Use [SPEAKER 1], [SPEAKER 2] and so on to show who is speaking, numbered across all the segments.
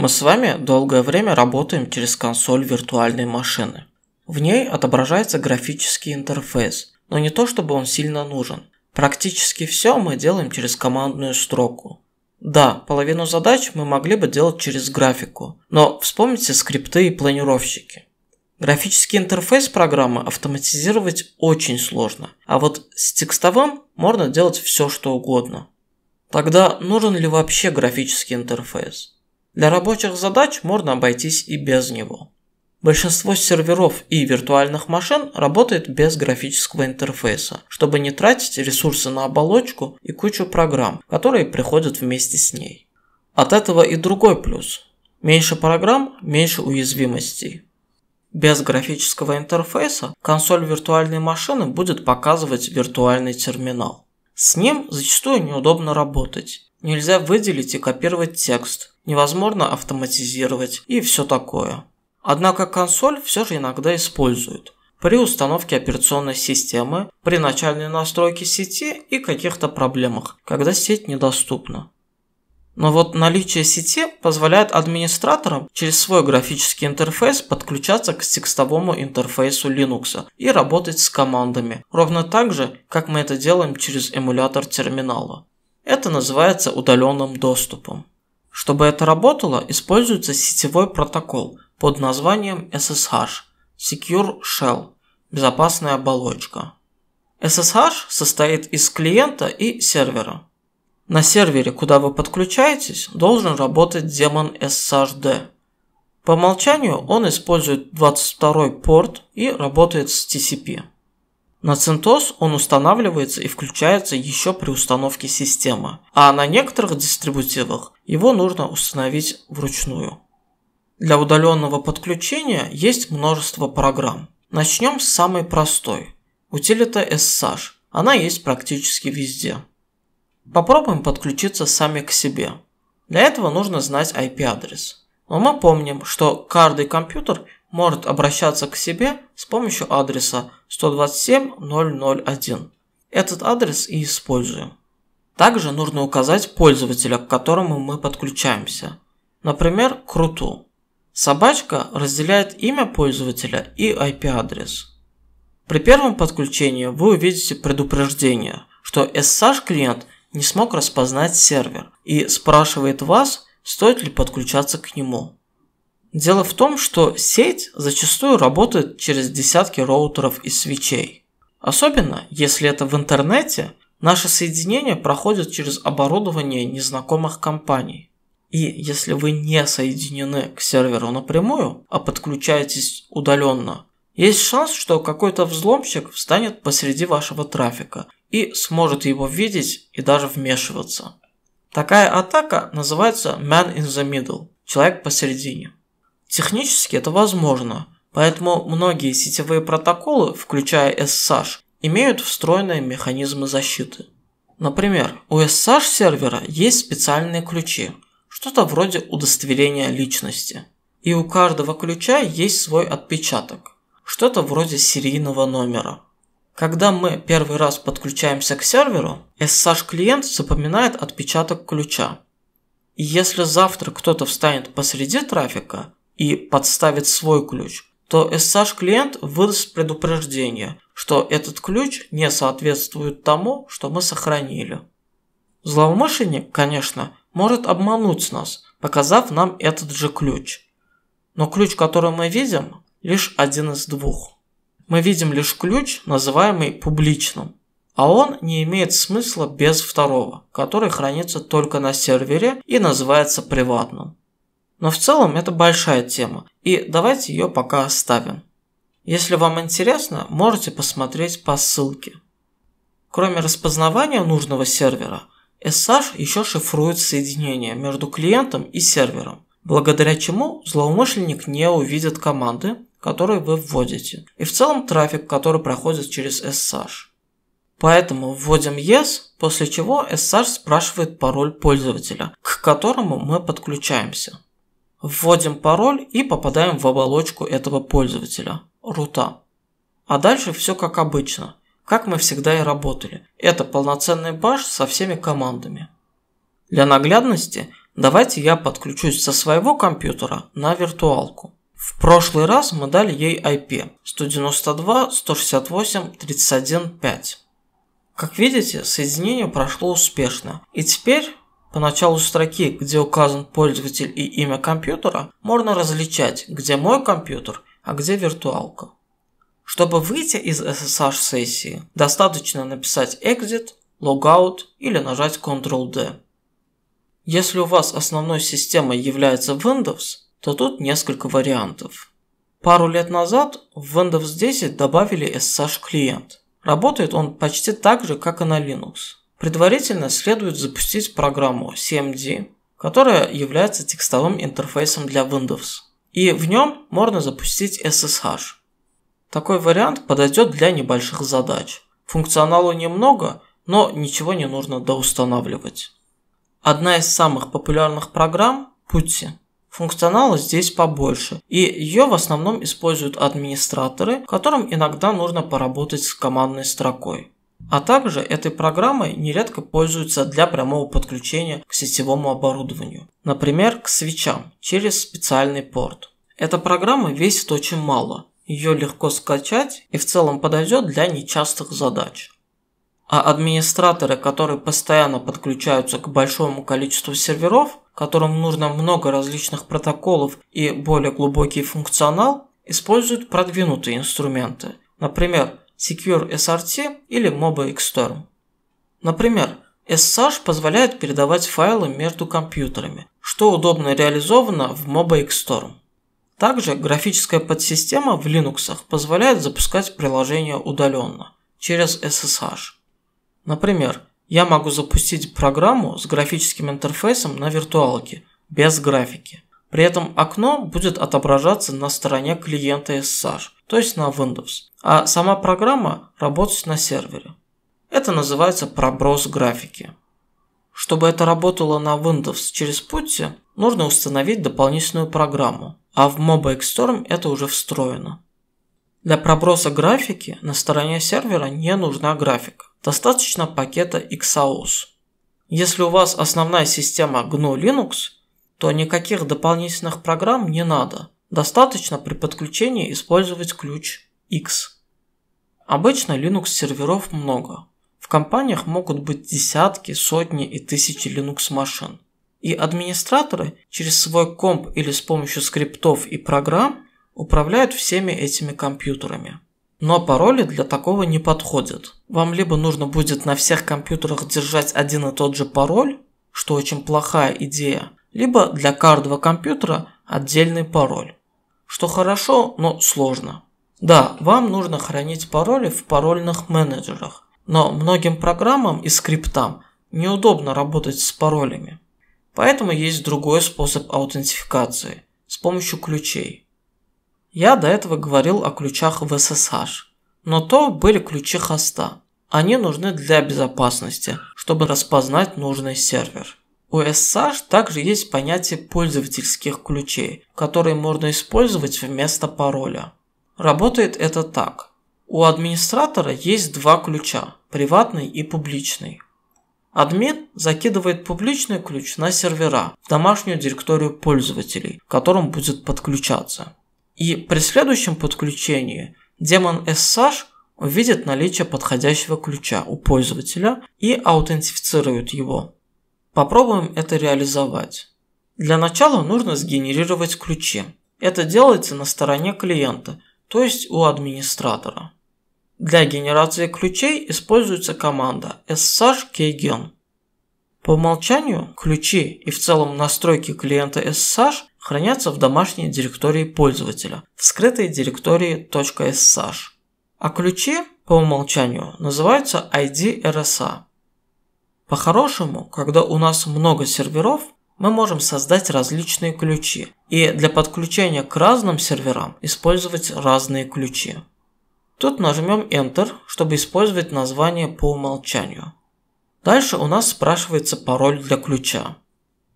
[SPEAKER 1] Мы с вами долгое время работаем через консоль виртуальной машины. В ней отображается графический интерфейс, но не то чтобы он сильно нужен. Практически все мы делаем через командную строку. Да, половину задач мы могли бы делать через графику, но вспомните скрипты и планировщики. Графический интерфейс программы автоматизировать очень сложно, а вот с текстовым можно делать все что угодно. Тогда нужен ли вообще графический интерфейс? Для рабочих задач можно обойтись и без него. Большинство серверов и виртуальных машин работает без графического интерфейса, чтобы не тратить ресурсы на оболочку и кучу программ, которые приходят вместе с ней. От этого и другой плюс. Меньше программ, меньше уязвимостей. Без графического интерфейса консоль виртуальной машины будет показывать виртуальный терминал. С ним зачастую неудобно работать, Нельзя выделить и копировать текст, невозможно автоматизировать и все такое. Однако консоль все же иногда используют при установке операционной системы, при начальной настройке сети и каких-то проблемах, когда сеть недоступна. Но вот наличие сети позволяет администраторам через свой графический интерфейс подключаться к текстовому интерфейсу Linux и работать с командами, ровно так же, как мы это делаем через эмулятор терминала. Это называется удаленным доступом. Чтобы это работало, используется сетевой протокол под названием SSH – Secure Shell – безопасная оболочка. SSH состоит из клиента и сервера. На сервере, куда вы подключаетесь, должен работать демон SSHD. По умолчанию он использует 22 порт и работает с TCP. На CentOS он устанавливается и включается еще при установке системы, а на некоторых дистрибутивах его нужно установить вручную. Для удаленного подключения есть множество программ. Начнем с самой простой – утилита SSH. Она есть практически везде. Попробуем подключиться сами к себе. Для этого нужно знать IP-адрес. Но мы помним, что каждый компьютер может обращаться к себе с помощью адреса 127001. Этот адрес и используем. Также нужно указать пользователя, к которому мы подключаемся. Например, Круту. Собачка разделяет имя пользователя и IP-адрес. При первом подключении вы увидите предупреждение, что SSH клиент не смог распознать сервер и спрашивает вас, стоит ли подключаться к нему. Дело в том, что сеть зачастую работает через десятки роутеров и свечей. Особенно, если это в интернете, наше соединение проходит через оборудование незнакомых компаний. И если вы не соединены к серверу напрямую, а подключаетесь удаленно, есть шанс, что какой-то взломщик встанет посреди вашего трафика и сможет его видеть и даже вмешиваться. Такая атака называется man in the middle – человек посередине. Технически это возможно, поэтому многие сетевые протоколы, включая SSH, имеют встроенные механизмы защиты. Например, у SSH сервера есть специальные ключи, что-то вроде удостоверения личности. И у каждого ключа есть свой отпечаток, что-то вроде серийного номера. Когда мы первый раз подключаемся к серверу, SSH-клиент запоминает отпечаток ключа. И если завтра кто-то встанет посреди трафика, и подставит свой ключ, то SSH-клиент выдаст предупреждение, что этот ключ не соответствует тому, что мы сохранили. Злоумышленник, конечно, может обмануть нас, показав нам этот же ключ. Но ключ, который мы видим, лишь один из двух. Мы видим лишь ключ, называемый публичным, а он не имеет смысла без второго, который хранится только на сервере и называется приватным. Но в целом это большая тема, и давайте ее пока оставим. Если вам интересно, можете посмотреть по ссылке. Кроме распознавания нужного сервера, SSH еще шифрует соединение между клиентом и сервером, благодаря чему злоумышленник не увидит команды, которые вы вводите, и в целом трафик, который проходит через SSH. Поэтому вводим yes, после чего SSH спрашивает пароль пользователя, к которому мы подключаемся. Вводим пароль и попадаем в оболочку этого пользователя, рута. А дальше все как обычно, как мы всегда и работали. Это полноценный баш со всеми командами. Для наглядности давайте я подключусь со своего компьютера на виртуалку. В прошлый раз мы дали ей IP 192.168.31.5. Как видите, соединение прошло успешно, и теперь по началу строки, где указан пользователь и имя компьютера, можно различать, где мой компьютер, а где виртуалка. Чтобы выйти из SSH-сессии, достаточно написать Exit, Logout или нажать Ctrl-D. Если у вас основной системой является Windows, то тут несколько вариантов. Пару лет назад в Windows 10 добавили SSH-клиент. Работает он почти так же, как и на Linux. Предварительно следует запустить программу CMD, которая является текстовым интерфейсом для Windows, и в нем можно запустить SSH. Такой вариант подойдет для небольших задач. Функционалу немного, но ничего не нужно доустанавливать. Одна из самых популярных программ – Putty. Функционала здесь побольше, и ее в основном используют администраторы, которым иногда нужно поработать с командной строкой. А также этой программой нередко пользуются для прямого подключения к сетевому оборудованию, например, к свечам через специальный порт. Эта программа весит очень мало, ее легко скачать и в целом подойдет для нечастых задач. А администраторы, которые постоянно подключаются к большому количеству серверов, которым нужно много различных протоколов и более глубокий функционал, используют продвинутые инструменты. Например, Secure SRT или MobiXtorm. Например, SSH позволяет передавать файлы между компьютерами, что удобно реализовано в MobiXtorm. Также графическая подсистема в Linux позволяет запускать приложение удаленно, через SSH. Например, я могу запустить программу с графическим интерфейсом на виртуалке, без графики. При этом окно будет отображаться на стороне клиента SSH – то есть на Windows, а сама программа работает на сервере. Это называется проброс графики. Чтобы это работало на Windows через Putty, нужно установить дополнительную программу, а в MobiXstorm это уже встроено. Для проброса графики на стороне сервера не нужна графика, достаточно пакета Xaos. Если у вас основная система GNU Linux, то никаких дополнительных программ не надо – Достаточно при подключении использовать ключ X. Обычно Linux серверов много. В компаниях могут быть десятки, сотни и тысячи Linux машин. И администраторы через свой комп или с помощью скриптов и программ управляют всеми этими компьютерами. Но пароли для такого не подходят. Вам либо нужно будет на всех компьютерах держать один и тот же пароль, что очень плохая идея, либо для каждого компьютера отдельный пароль что хорошо, но сложно. Да, вам нужно хранить пароли в парольных менеджерах, но многим программам и скриптам неудобно работать с паролями. Поэтому есть другой способ аутентификации – с помощью ключей. Я до этого говорил о ключах в SSH, но то были ключи хоста. Они нужны для безопасности, чтобы распознать нужный сервер. У SSH также есть понятие пользовательских ключей, которые можно использовать вместо пароля. Работает это так. У администратора есть два ключа – приватный и публичный. Админ закидывает публичный ключ на сервера в домашнюю директорию пользователей, к которым будет подключаться. И при следующем подключении демон SSH увидит наличие подходящего ключа у пользователя и аутентифицирует его. Попробуем это реализовать. Для начала нужно сгенерировать ключи. Это делается на стороне клиента, то есть у администратора. Для генерации ключей используется команда ssh-kgen. По умолчанию ключи и в целом настройки клиента SSH хранятся в домашней директории пользователя, в скрытой директории .ssh. А ключи по умолчанию называются ID RSA. По-хорошему, когда у нас много серверов, мы можем создать различные ключи и для подключения к разным серверам использовать разные ключи. Тут нажмем Enter, чтобы использовать название по умолчанию. Дальше у нас спрашивается пароль для ключа.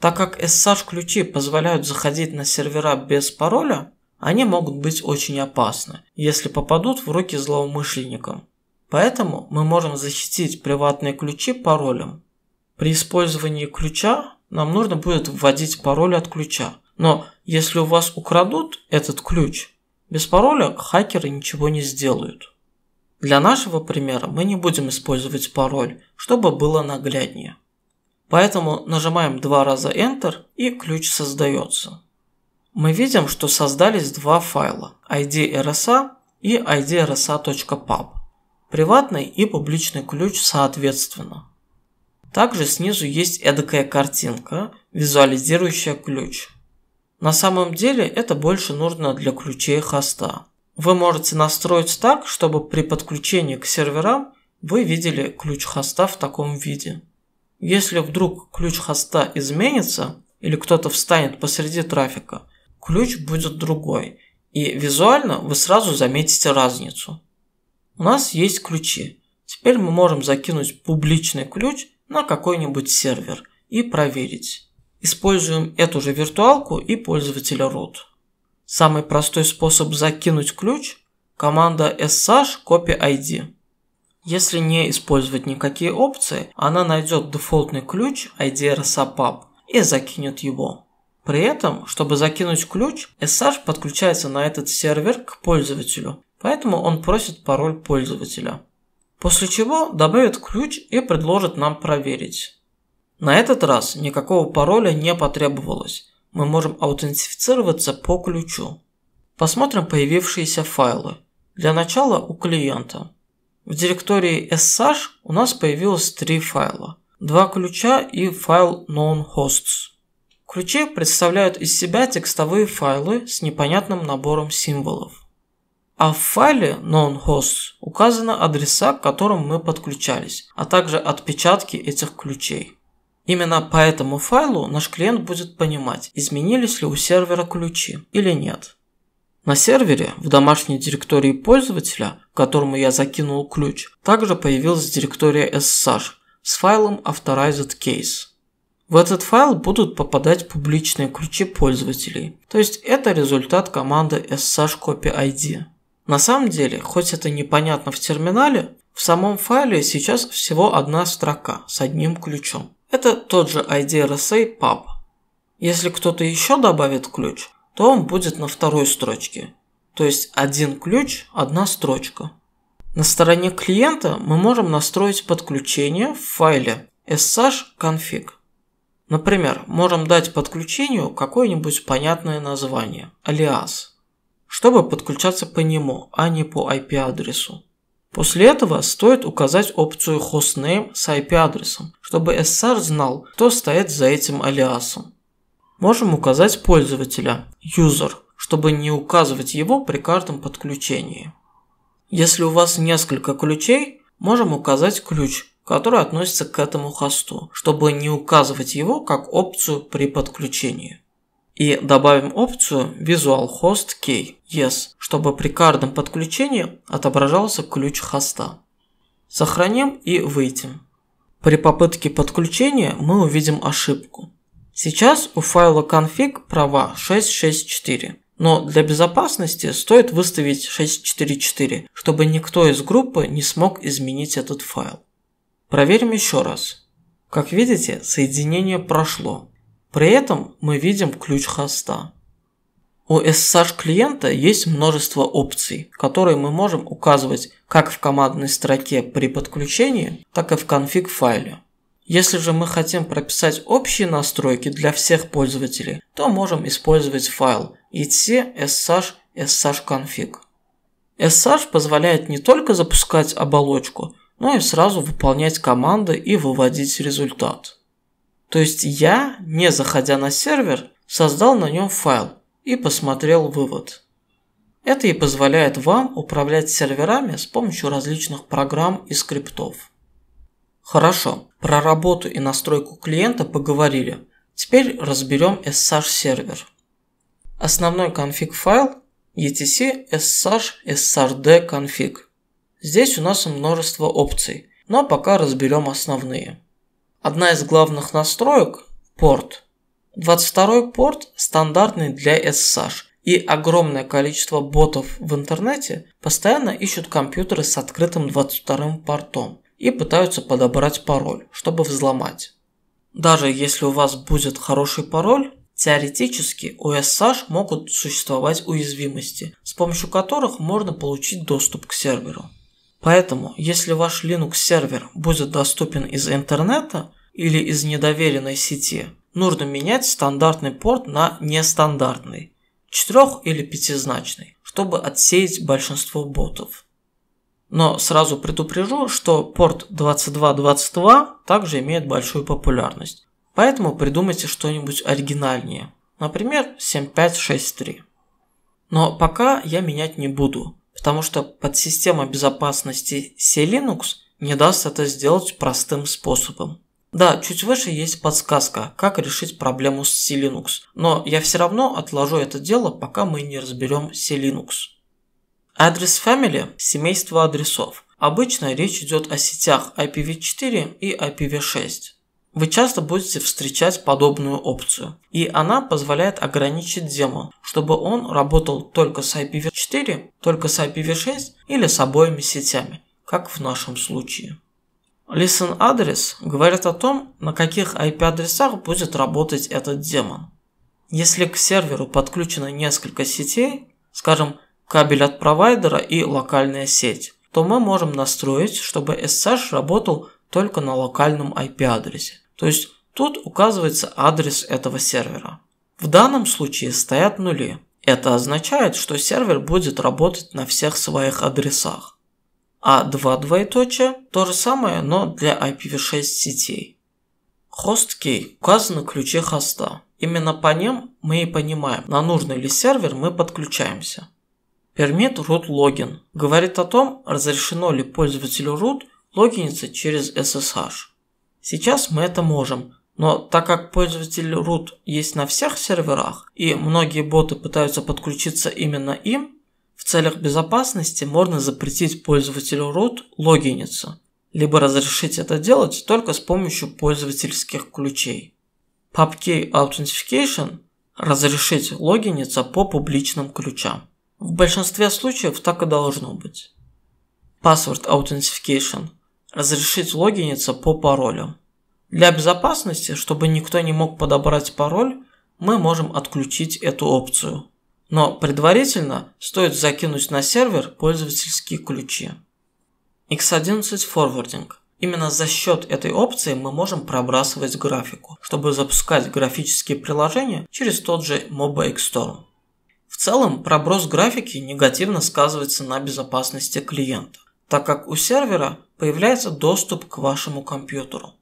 [SPEAKER 1] Так как SSH ключи позволяют заходить на сервера без пароля, они могут быть очень опасны, если попадут в руки злоумышленникам. Поэтому мы можем защитить приватные ключи паролем. При использовании ключа нам нужно будет вводить пароль от ключа. Но если у вас украдут этот ключ, без пароля хакеры ничего не сделают. Для нашего примера мы не будем использовать пароль, чтобы было нагляднее. Поэтому нажимаем два раза Enter и ключ создается. Мы видим, что создались два файла – idrsa и idrsa.pub приватный и публичный ключ соответственно. Также снизу есть эдакая картинка, визуализирующая ключ. На самом деле это больше нужно для ключей хоста. Вы можете настроить так, чтобы при подключении к серверам вы видели ключ хоста в таком виде. Если вдруг ключ хоста изменится или кто-то встанет посреди трафика, ключ будет другой, и визуально вы сразу заметите разницу у нас есть ключи. Теперь мы можем закинуть публичный ключ на какой-нибудь сервер и проверить. Используем эту же виртуалку и пользователя root. Самый простой способ закинуть ключ – команда ssh copy id. Если не использовать никакие опции, она найдет дефолтный ключ ID RSAPAP и закинет его. При этом, чтобы закинуть ключ, SSH подключается на этот сервер к пользователю поэтому он просит пароль пользователя. После чего добавит ключ и предложит нам проверить. На этот раз никакого пароля не потребовалось, мы можем аутентифицироваться по ключу. Посмотрим появившиеся файлы. Для начала у клиента. В директории SSH у нас появилось три файла. Два ключа и файл knownhosts. Ключи представляют из себя текстовые файлы с непонятным набором символов. А в файле non-host указаны адреса, к которым мы подключались, а также отпечатки этих ключей. Именно по этому файлу наш клиент будет понимать, изменились ли у сервера ключи или нет. На сервере в домашней директории пользователя, к которому я закинул ключ, также появилась директория SSH с файлом Authorized Case. В этот файл будут попадать публичные ключи пользователей, то есть это результат команды ssh copy id. На самом деле, хоть это непонятно в терминале, в самом файле сейчас всего одна строка с одним ключом. Это тот же IDRSA pub. Если кто-то еще добавит ключ, то он будет на второй строчке. То есть один ключ, одна строчка. На стороне клиента мы можем настроить подключение в файле ssh-config. Например, можем дать подключению какое-нибудь понятное название – алиас – чтобы подключаться по нему, а не по IP-адресу. После этого стоит указать опцию hostname с IP-адресом, чтобы SR знал, кто стоит за этим алиасом. Можем указать пользователя, user, чтобы не указывать его при каждом подключении. Если у вас несколько ключей, можем указать ключ, который относится к этому хосту, чтобы не указывать его как опцию при подключении и добавим опцию Visual Host Key Yes, чтобы при каждом подключении отображался ключ хоста. Сохраним и выйдем. При попытке подключения мы увидим ошибку. Сейчас у файла config права 664, но для безопасности стоит выставить 644, чтобы никто из группы не смог изменить этот файл. Проверим еще раз. Как видите, соединение прошло, при этом мы видим ключ хоста. У SSH клиента есть множество опций, которые мы можем указывать как в командной строке при подключении, так и в конфиг файле. Если же мы хотим прописать общие настройки для всех пользователей, то можем использовать файл etc ssh sshconfig. SSH позволяет не только запускать оболочку, но и сразу выполнять команды и выводить результат. То есть я, не заходя на сервер, создал на нем файл и посмотрел вывод. Это и позволяет вам управлять серверами с помощью различных программ и скриптов. Хорошо, про работу и настройку клиента поговорили. Теперь разберем SSH сервер. Основной конфиг файл etc ssh srd config. Здесь у нас множество опций, но пока разберем основные. Одна из главных настроек – порт. 22 порт стандартный для SSH, и огромное количество ботов в интернете постоянно ищут компьютеры с открытым 22 портом и пытаются подобрать пароль, чтобы взломать. Даже если у вас будет хороший пароль, теоретически у SSH могут существовать уязвимости, с помощью которых можно получить доступ к серверу. Поэтому, если ваш Linux сервер будет доступен из интернета, или из недоверенной сети, нужно менять стандартный порт на нестандартный, четырех- или пятизначный, чтобы отсеять большинство ботов. Но сразу предупрежу, что порт 2222 также имеет большую популярность, поэтому придумайте что-нибудь оригинальнее, например 7563. Но пока я менять не буду, потому что подсистема безопасности C-Linux не даст это сделать простым способом. Да, чуть выше есть подсказка, как решить проблему с C-Linux, но я все равно отложу это дело, пока мы не разберем C-Linux. Адрес Family – семейство адресов. Обычно речь идет о сетях IPv4 и IPv6. Вы часто будете встречать подобную опцию, и она позволяет ограничить демо, чтобы он работал только с IPv4, только с IPv6 или с обоими сетями, как в нашем случае. Listen адрес говорит о том, на каких IP-адресах будет работать этот демон. Если к серверу подключено несколько сетей, скажем, кабель от провайдера и локальная сеть, то мы можем настроить, чтобы SSH работал только на локальном IP-адресе. То есть тут указывается адрес этого сервера. В данном случае стоят нули. Это означает, что сервер будет работать на всех своих адресах а два двоеточия – то же самое, но для IPv6 сетей. Хост-кей указан на ключе хоста. Именно по ним мы и понимаем, на нужный ли сервер мы подключаемся. Permit root login говорит о том, разрешено ли пользователю root логиниться через SSH. Сейчас мы это можем, но так как пользователь root есть на всех серверах и многие боты пытаются подключиться именно им, в целях безопасности можно запретить пользователю root логиниться, либо разрешить это делать только с помощью пользовательских ключей. PubKey Authentication – разрешить логиниться по публичным ключам. В большинстве случаев так и должно быть. Password Authentication – разрешить логиниться по паролю. Для безопасности, чтобы никто не мог подобрать пароль, мы можем отключить эту опцию но предварительно стоит закинуть на сервер пользовательские ключи. X11 forwarding. Именно за счет этой опции мы можем пробрасывать графику, чтобы запускать графические приложения через тот же MobaX Storm. В целом, проброс графики негативно сказывается на безопасности клиента, так как у сервера появляется доступ к вашему компьютеру.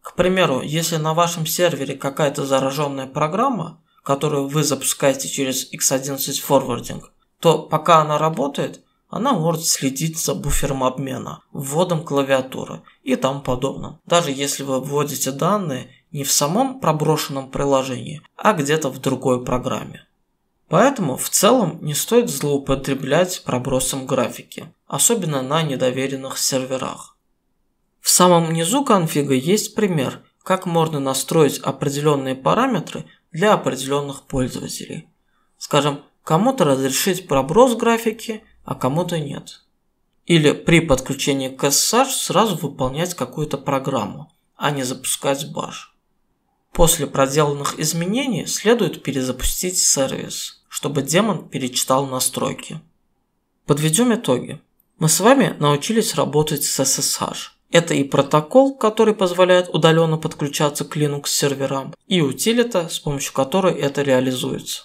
[SPEAKER 1] К примеру, если на вашем сервере какая-то зараженная программа, которую вы запускаете через x11 форвардинг, то пока она работает, она может следить за буфером обмена, вводом клавиатуры и тому подобным. Даже если вы вводите данные не в самом проброшенном приложении, а где-то в другой программе. Поэтому в целом не стоит злоупотреблять пробросом графики, особенно на недоверенных серверах. В самом низу конфига есть пример, как можно настроить определенные параметры для определенных пользователей. Скажем, кому-то разрешить проброс графики, а кому-то нет. Или при подключении к SSH сразу выполнять какую-то программу, а не запускать баш. После проделанных изменений следует перезапустить сервис, чтобы демон перечитал настройки. Подведем итоги. Мы с вами научились работать с SSH – это и протокол, который позволяет удаленно подключаться к Linux серверам, и утилита, с помощью которой это реализуется.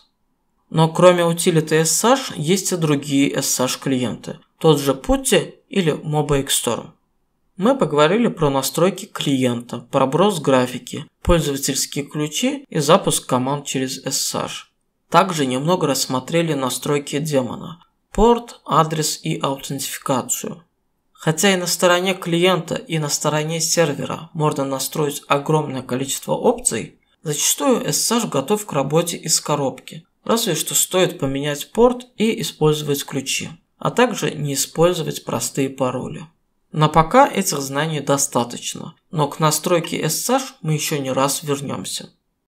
[SPEAKER 1] Но кроме утилиты SSH есть и другие SSH клиенты, тот же Putty или MobaXstorm. Мы поговорили про настройки клиента, проброс графики, пользовательские ключи и запуск команд через SSH. Также немного рассмотрели настройки демона, порт, адрес и аутентификацию – Хотя и на стороне клиента, и на стороне сервера можно настроить огромное количество опций, зачастую SSH готов к работе из коробки, разве что стоит поменять порт и использовать ключи, а также не использовать простые пароли. На пока этих знаний достаточно, но к настройке SSH мы еще не раз вернемся.